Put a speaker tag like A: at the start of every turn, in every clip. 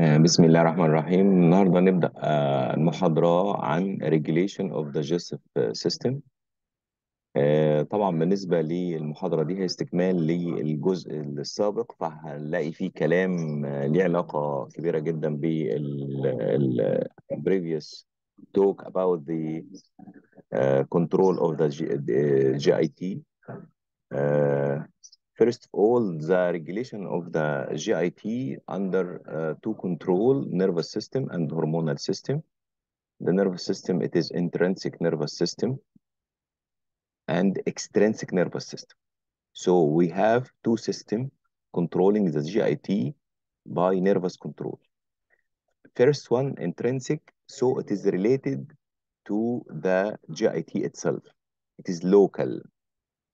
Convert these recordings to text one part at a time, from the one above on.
A: آه، بسم الله الرحمن الرحيم النهارده نبدأ آه، المحاضرة عن regulation of digestive آه، system طبعا بالنسبة للمحاضرة دي هي استكمال للجزء السابق فهنلاقي فيه كلام ليه علاقة كبيرة جدا بال previous talk about the control of the GIT First of all, the regulation of the GIT under uh, two control nervous system and hormonal system. The nervous system, it is intrinsic nervous system and extrinsic nervous system. So we have two systems controlling the GIT by nervous control. First one, intrinsic, so it is related to the GIT itself. It is local,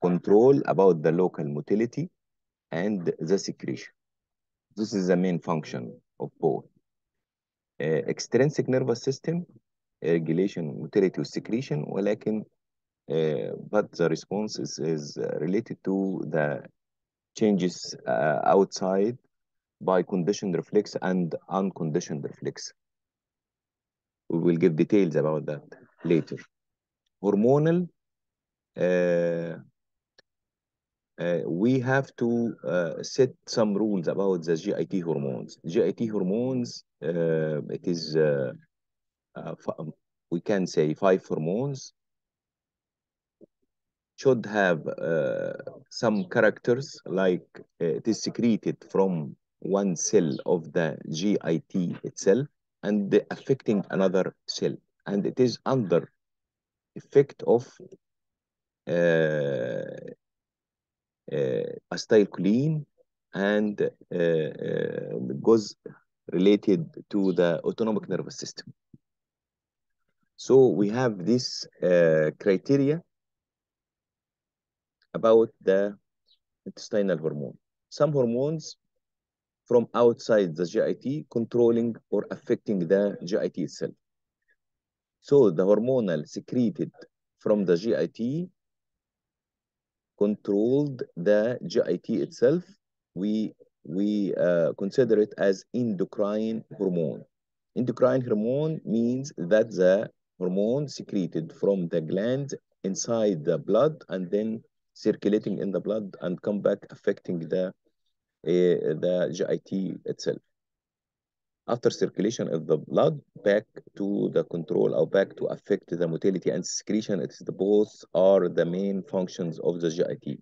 A: control about the local motility and the secretion. This is the main function of both. Uh, extrinsic nervous system regulation motility secretion ولكن uh, but the response is, is uh, related to the changes uh, outside by conditioned reflex and unconditioned reflex. We will give details about that later. Hormonal uh, uh, we have to uh, set some rules about the GIT hormones. GIT hormones, uh, it is, uh, uh, um, we can say five hormones, should have uh, some characters like it is secreted from one cell of the GIT itself and affecting another cell. And it is under effect of acetylcholine and goes related to the autonomic nervous system. So we have this criteria about the intestinal hormone. Some hormones from outside the GIT controlling or affecting the GIT itself. So the hormonal secreted from the GIT controlled the GIT itself. We, we uh, consider it as endocrine hormone. Endocrine hormone means that the hormone secreted from the gland inside the blood and then circulating in the blood and come back affecting the, uh, the GIT itself after circulation of the blood back to the control or back to affect the motility and secretion. It is the both are the main functions of the GIT.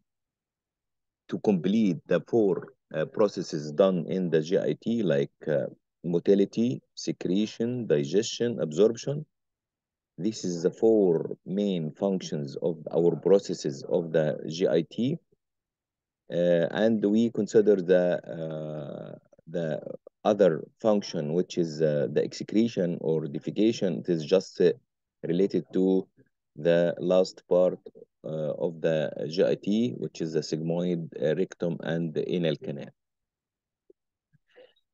A: To complete the four uh, processes done in the GIT like uh, motility, secretion, digestion, absorption. This is the four main functions of our processes of the GIT. Uh, and we consider the uh, the other function, which is uh, the excretion or defecation, it is just uh, related to the last part uh, of the GIT, which is the sigmoid uh, rectum and the anal canal.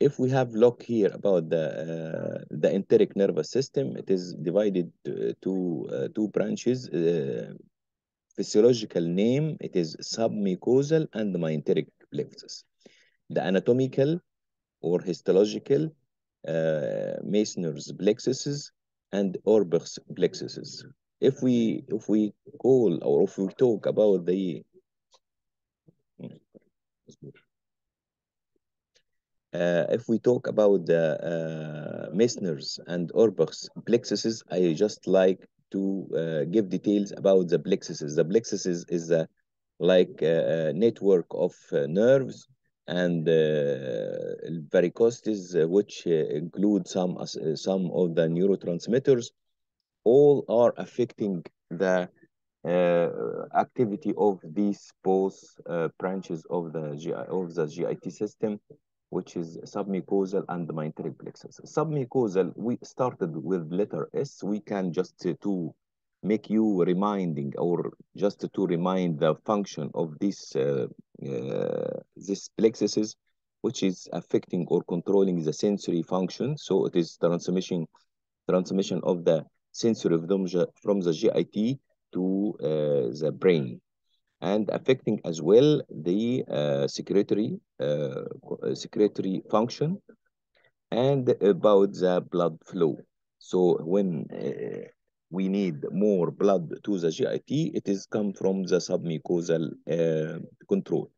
A: If we have look here about the uh, the enteric nervous system, it is divided uh, to two branches. physiological name, it is submucosal and myenteric plexus. The anatomical or histological uh, Meissner's plexuses and Orbach's plexuses. If we if we call or if we talk about the uh, if we talk about the uh, Meissner's and Orbach's plexuses, I just like to uh, give details about the plexuses. The plexuses is a like a uh, uh, network of uh, nerves and uh, varicosities, uh, which uh, include some, some of the neurotransmitters, all are affecting the activity of these both branches of the, GI, of the GIT system which is submucosal and the plexus. Submucosal, we started with letter S. We can just uh, to make you reminding or just to remind the function of this uh, uh, this plexuses which is affecting or controlling the sensory function so it is transmission transmission of the sensory from the git to uh, the brain and affecting as well the uh, secretory uh, uh secretory function and about the blood flow so when uh, we need more blood to the GIT, it is come from the submucosal uh, control.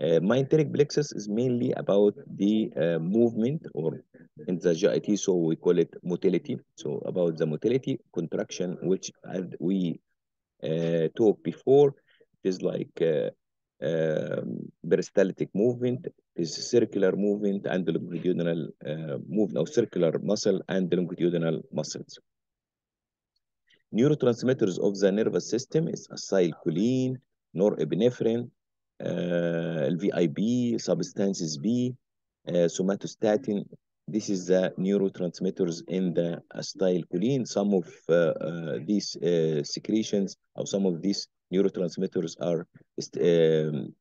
A: Uh, myenteric plexus is mainly about the uh, movement or in the GIT, so we call it motility. So about the motility contraction, which we uh, talked before, is like uh, um, peristaltic movement, is circular movement and longitudinal uh, movement, or circular muscle and longitudinal muscles. Neurotransmitters of the nervous system is acetylcholine, norepinephrine, uh, LVIB, substances B, uh, somatostatin. This is the neurotransmitters in the acetylcholine. Some of uh, uh these uh, secretions or some of these neurotransmitters are um,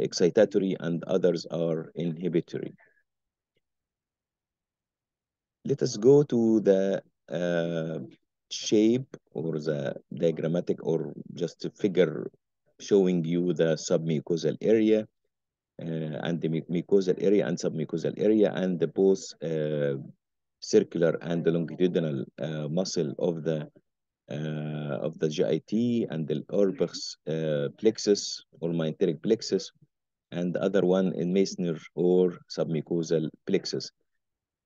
A: excitatory and others are inhibitory. Let us go to the uh, shape or the diagrammatic or just a figure showing you the submucosal area uh, and the mucosal area and submucosal area and the both uh, circular and the longitudinal uh, muscle of the uh, of the GIT and the orbix uh, plexus or myenteric plexus and the other one in Meissner or submucosal plexus.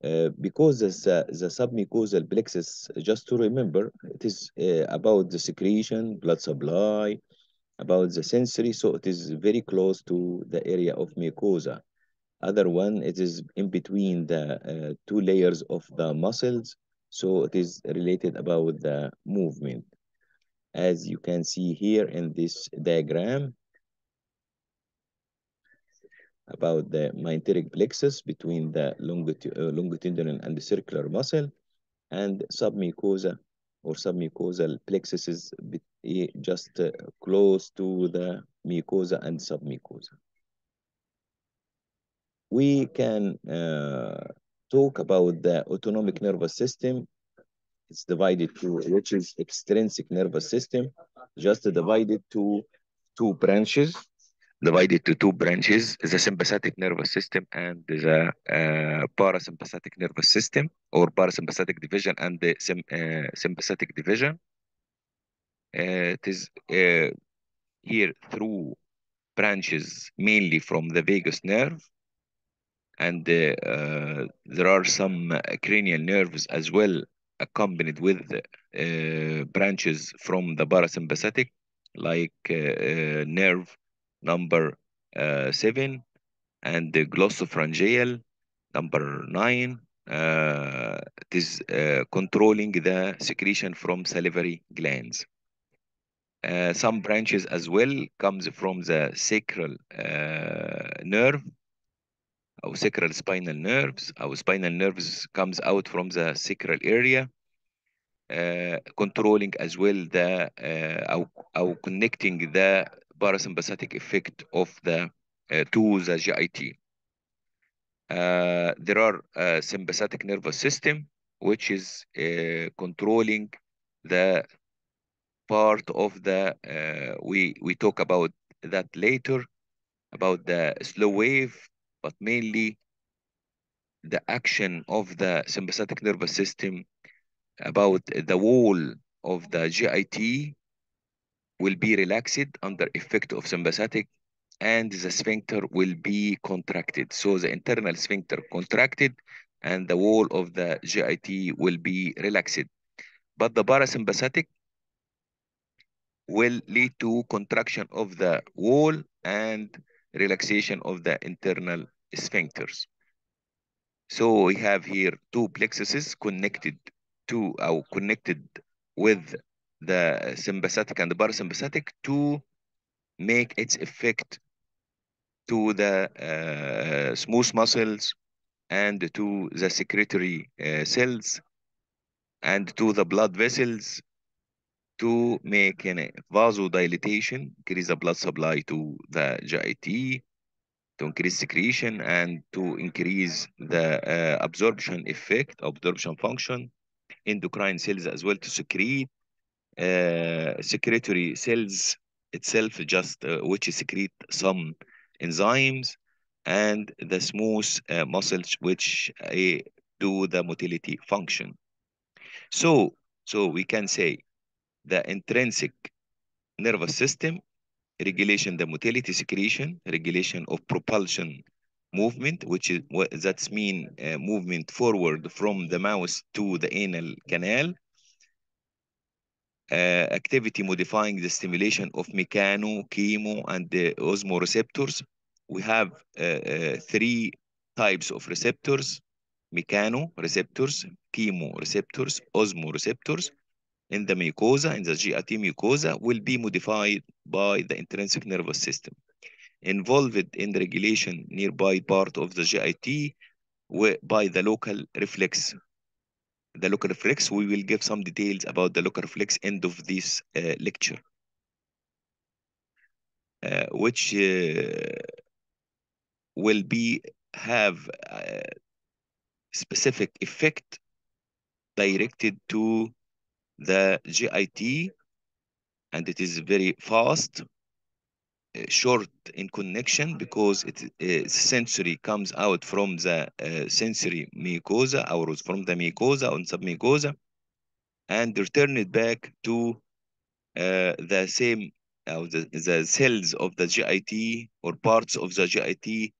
A: Uh, because the, the submucosal plexus, just to remember, it is uh, about the secretion, blood supply, about the sensory, so it is very close to the area of mucosa. Other one, it is in between the uh, two layers of the muscles, so it is related about the movement. As you can see here in this diagram, about the myenteric plexus between the uh, longitudinal and the circular muscle and submucosa or submucosal plexuses eh, just uh, close to the mucosa and submucosa. We can uh, talk about the autonomic nervous system. It's divided to, which is extrinsic nervous system, just divided to two branches divided to two branches the sympathetic nervous system and the uh, parasympathetic nervous system or parasympathetic division and the uh, sympathetic division. Uh, it is uh, here through branches mainly from the vagus nerve and uh, there are some cranial nerves as well accompanied with uh, branches from the parasympathetic like nerve number uh, seven, and the glossopharyngeal, number nine. Uh, it is uh, controlling the secretion from salivary glands. Uh, some branches as well comes from the sacral uh, nerve or sacral spinal nerves. Our spinal nerves comes out from the sacral area, uh, controlling as well the uh, our our connecting the parasympathetic effect of the to the GIT. there are uh, sympathetic nervous system, which is uh, controlling the part of the, uh, we, we talk about that later, about the slow wave, but mainly the action of the sympathetic nervous system about the wall of the GIT will be relaxed under effect of sympathetic and the sphincter will be contracted. So the internal sphincter contracted and the wall of the GIT will be relaxed. But the parasympathetic will lead to contraction of the wall and relaxation of the internal sphincters. So we have here two plexuses connected to or uh, connected with the sympathetic and the parasympathetic to make its effect to the uh, smooth muscles and to the secretory uh, cells and to the blood vessels to make a vasodilatation, increase the blood supply to the GIT, to increase secretion and to increase the uh, absorption effect, absorption function, endocrine cells as well to secrete uh, secretory cells itself just uh, which secrete some enzymes and the smooth uh, muscles which do the motility function. So, so we can say the intrinsic nervous system, regulation the motility secretion, regulation of propulsion movement, which is what that's mean uh, movement forward from the mouth to the anal canal, uh, activity modifying the stimulation of mechano, chemo, and the osmoreceptors. We have uh, uh, three types of receptors, receptors, chemo receptors, osmoreceptors in the mucosa, in the GIT mucosa, will be modified by the intrinsic nervous system. Involved in the regulation nearby part of the GIT by the local reflex the local reflex. We will give some details about the local reflex end of this uh, lecture, uh, which uh, will be have uh, specific effect directed to the GIT and it is very fast uh, short in connection because it uh, sensory comes out from the uh, sensory mucosa or from the mucosa and submucosa and return it back to uh, the same uh, the, the cells of the GIT or parts of the GIT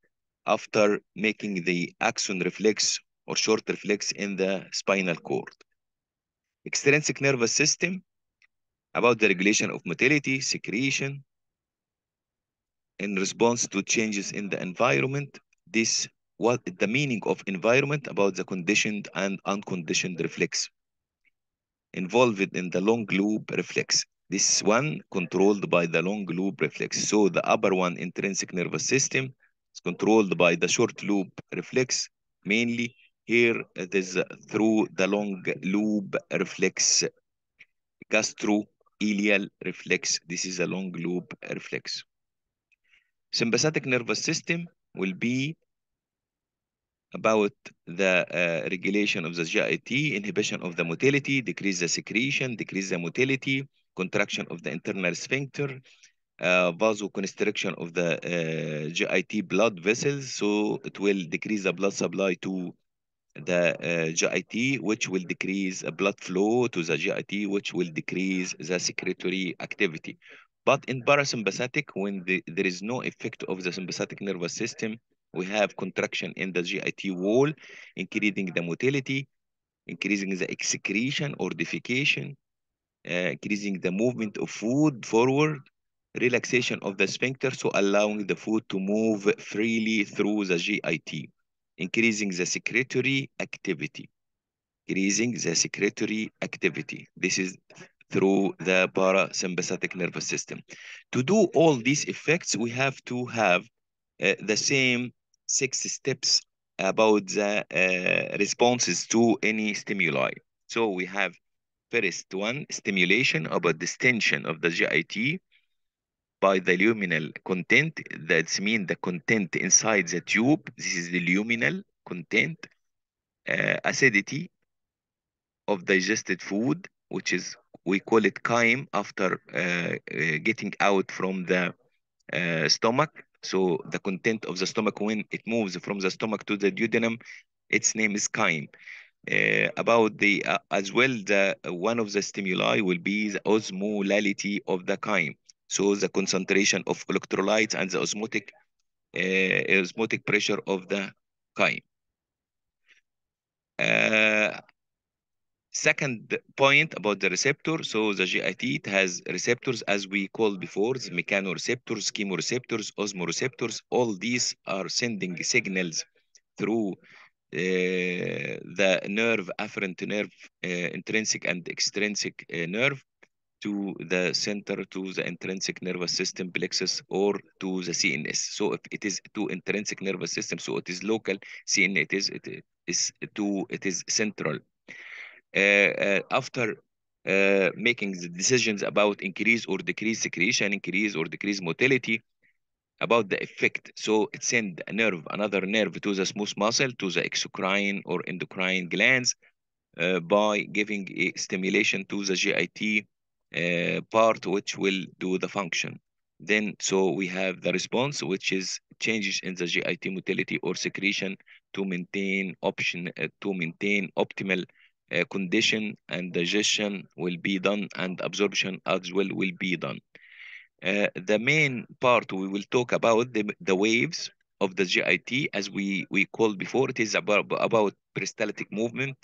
A: after making the axon reflex or short reflex in the spinal cord. Extrinsic nervous system about the regulation of motility, secretion, in response to changes in the environment, this what the meaning of environment about the conditioned and unconditioned reflex involved in the long loop reflex. This one controlled by the long loop reflex. So the upper one intrinsic nervous system is controlled by the short loop reflex mainly. Here it is through the long loop reflex, gastroileal reflex. This is a long loop reflex sympathetic nervous system will be about the uh, regulation of the GIT, inhibition of the motility, decrease the secretion, decrease the motility, contraction of the internal sphincter, uh, vasoconstriction of the uh, GIT blood vessels. So it will decrease the blood supply to the uh, GIT, which will decrease blood flow to the GIT, which will decrease the secretory activity, but in parasympathetic, when the, there is no effect of the sympathetic nervous system, we have contraction in the GIT wall, increasing the motility, increasing the excretion or defecation, uh, increasing the movement of food forward, relaxation of the sphincter, so allowing the food to move freely through the GIT, increasing the secretory activity, increasing the secretory activity. This is through the parasympathetic nervous system. To do all these effects, we have to have uh, the same six steps about the uh, responses to any stimuli. So we have first one, stimulation about distension of the GIT by the luminal content. That's mean the content inside the tube. This is the luminal content. Uh, acidity of digested food which is we call it chyme after uh, uh, getting out from the uh, stomach. So the content of the stomach when it moves from the stomach to the duodenum, its name is chyme. Uh, about the uh, as well the one of the stimuli will be the osmolality of the chyme so the concentration of electrolytes and the osmotic uh, osmotic pressure of the chyme Second point about the receptor, so the GIT has receptors as we called before, the mechanoreceptors, chemoreceptors, osmoreceptors, all these are sending signals through uh, the nerve, afferent nerve, uh, intrinsic and extrinsic uh, nerve to the center, to the intrinsic nervous system plexus or to the CNS. So if it is to intrinsic nervous system, so it is local, CNS it is, it is to, it is central uh, uh, after uh, making the decisions about increase or decrease secretion, increase or decrease motility, about the effect. So it send a nerve, another nerve to the smooth muscle, to the exocrine or endocrine glands uh, by giving a stimulation to the GIT uh, part, which will do the function. Then, so we have the response, which is changes in the GIT motility or secretion to maintain option, uh, to maintain optimal uh, condition and digestion will be done and absorption as well will be done. Uh, the main part we will talk about the, the waves of the GIT as we, we called before, it is about, about peristaltic movement.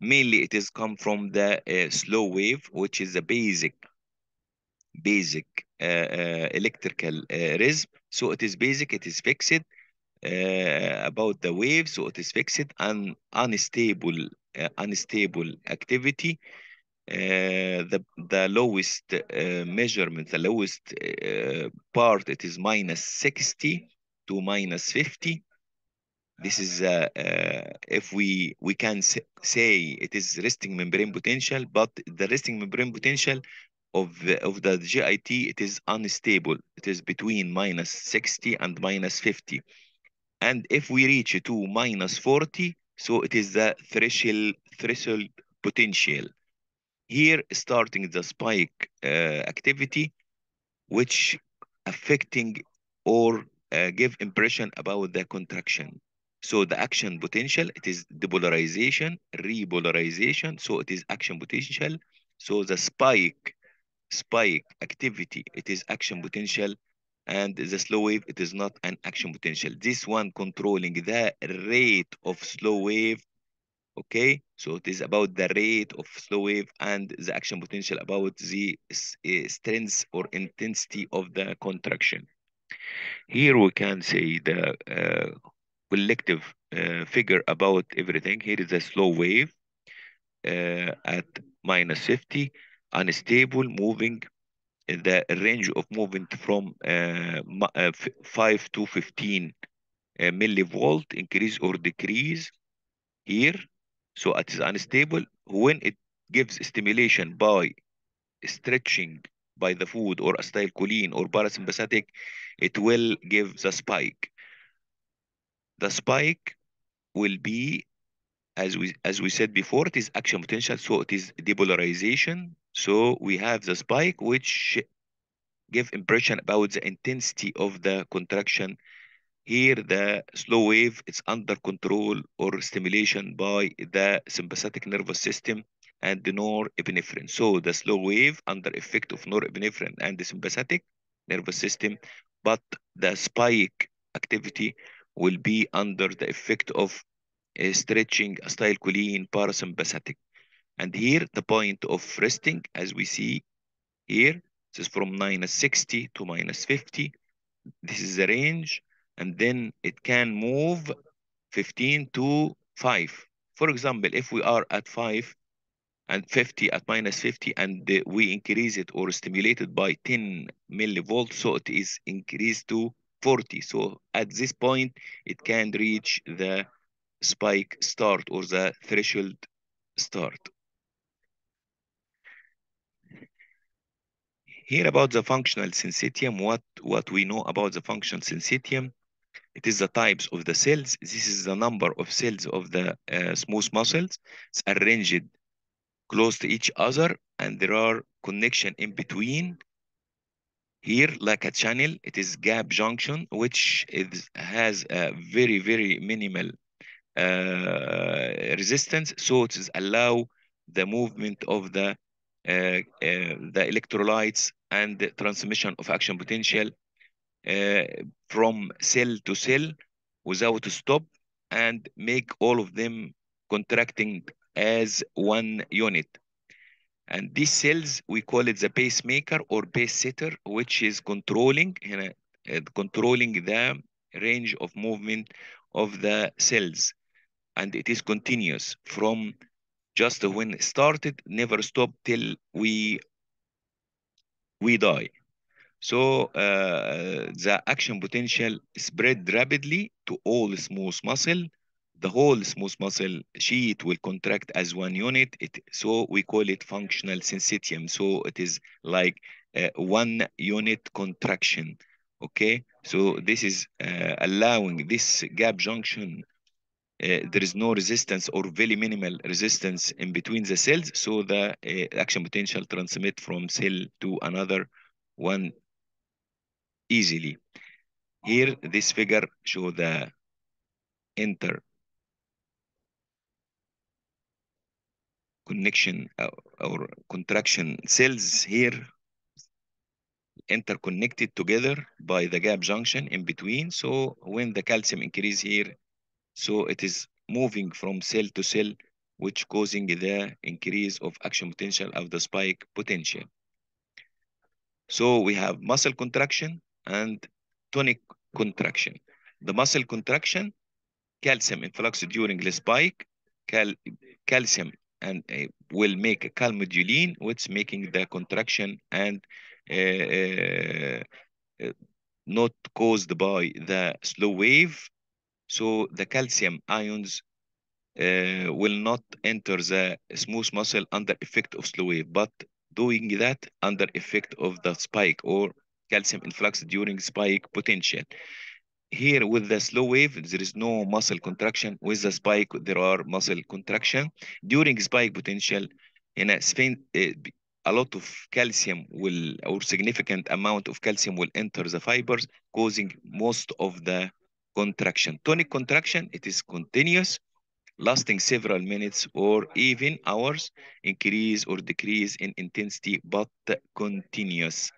A: Mainly it is come from the uh, slow wave, which is the basic basic uh, uh, electrical uh, rhythm. So it is basic, it is fixed uh, about the waves, so it is fixed and unstable, uh, unstable activity. Uh, the the lowest uh, measurement, the lowest uh, part, it is minus 60 to minus 50. This is uh, if we we can say it is resting membrane potential, but the resting membrane potential of the, of the GIT, it is unstable. It is between minus 60 and minus 50. And if we reach to minus 40, so it is the threshold, threshold potential. Here, starting the spike uh, activity, which affecting or uh, give impression about the contraction. So the action potential, it is depolarization, repolarization. So it is action potential. So the spike, spike activity, it is action potential and the slow wave, it is not an action potential. This one controlling the rate of slow wave, okay? So it is about the rate of slow wave and the action potential about the eh, strength or intensity of the contraction. Here we can say the uh, collective uh, figure about everything. Here is a slow wave uh, at minus 50, unstable, moving the range of movement from uh, uh 5 to 15 uh, millivolt increase or decrease here. So it is unstable. When it gives stimulation by stretching by the food or acetylcholine or parasympathetic, it will give the spike. The spike will be, as we, as we said before, it is action potential. So it is depolarization so we have the spike, which give impression about the intensity of the contraction. Here, the slow wave is under control or stimulation by the sympathetic nervous system and the norepinephrine. So the slow wave under effect of norepinephrine and the sympathetic nervous system, but the spike activity will be under the effect of uh, stretching acetylcholine parasympathetic. And here, the point of resting, as we see here, this is from minus 60 to minus 50. This is the range. And then it can move 15 to 5. For example, if we are at 5 and 50 at minus 50 and we increase it or stimulate it by 10 millivolts, so it is increased to 40. So at this point, it can reach the spike start or the threshold start. Here about the functional syncytium, what, what we know about the functional syncytium, it is the types of the cells. This is the number of cells of the uh, smooth muscles. It's arranged close to each other, and there are connection in between. Here, like a channel, it is gap junction, which is, has a very, very minimal uh, resistance. So it is allow the movement of the uh, uh, the electrolytes and transmission of action potential uh, from cell to cell without stop and make all of them contracting as one unit. And these cells, we call it the pacemaker or pace setter, which is controlling, uh, controlling the range of movement of the cells. And it is continuous from just when it started, never stop till we we die. So uh, uh, the action potential spread rapidly to all smooth muscle. The whole smooth muscle sheet will contract as one unit. It, so we call it functional syncytium. So it is like uh, one unit contraction. Okay, so this is uh, allowing this gap junction uh, there is no resistance or very minimal resistance in between the cells, so the uh, action potential transmit from cell to another one easily. Here, this figure show the inter connection uh, or contraction cells here interconnected together by the gap junction in between. So when the calcium increase here, so it is moving from cell to cell, which causing the increase of action potential of the spike potential. So we have muscle contraction and tonic contraction. The muscle contraction, calcium influx during the spike, cal calcium and uh, will make a calmodulin, which making the contraction and uh, uh, uh, not caused by the slow wave so the calcium ions uh, will not enter the smooth muscle under effect of slow wave, but doing that under effect of the spike or calcium influx during spike potential. Here with the slow wave, there is no muscle contraction. With the spike, there are muscle contraction. During spike potential, in a uh, a lot of calcium will, or significant amount of calcium will enter the fibers, causing most of the contraction. Tonic contraction, it is continuous, lasting several minutes or even hours, increase or decrease in intensity, but continuous.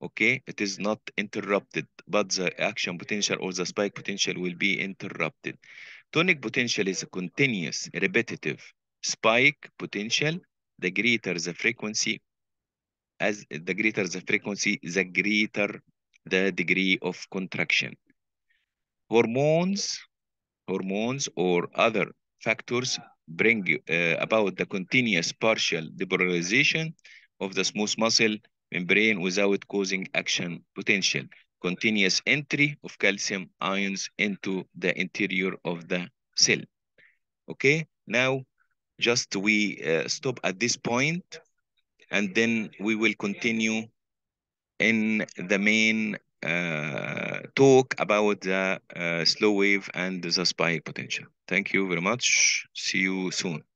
A: Okay, it is not interrupted, but the action potential or the spike potential will be interrupted. Tonic potential is continuous, repetitive. Spike potential, the greater the frequency, as the greater the frequency, the greater the degree of contraction. Hormones, hormones or other factors bring uh, about the continuous partial depolarization of the smooth muscle membrane without causing action potential. Continuous entry of calcium ions into the interior of the cell. Okay, now just we uh, stop at this point and then we will continue in the main uh, talk about the uh, slow wave and the spike potential. Thank you very much. See you soon.